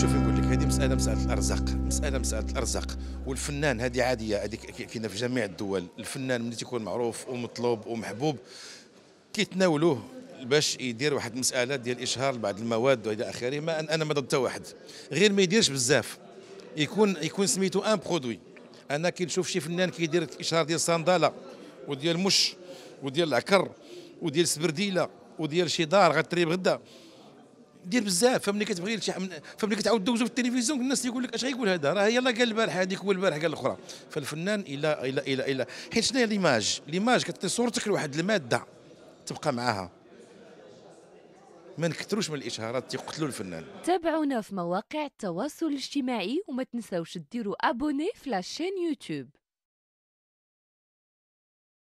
شوف نقول لك هذه مسألة مسألة الأرزاق مسألة مسألة الأرزاق والفنان هذه عادية هذه كاينة في جميع الدول الفنان ملي تيكون معروف ومطلوب ومحبوب كيتناولوه باش يدير واحد المساله ديال اشهار بعض المواد والى اخره ما انا ما ضد واحد غير ما يديرش بزاف يكون يكون سميتو ان برودوي انا كنشوف شي فنان كيدير الاشهار ديال الصنداله وديال المش وديال العكر وديال السبرديله وديال شي دار غتريب غدا دير بزاف فملي كتبغي شي فملي كتعاود دوزو في التلفزيون الناس يقول لك اش غيقول هذا راه يلاه قال البارح هذيك هو البارح قال الاخرى فالفنان الى الى الى الى حيت شنو هي ليماج ليماج كتعطي صورتك لواحد الماده تبقى معاها ما نكثروش من الاشهارات تيقتلوا الفنان تابعونا في مواقع التواصل الاجتماعي وما تنساوش ديروا ابوني في لاشين يوتيوب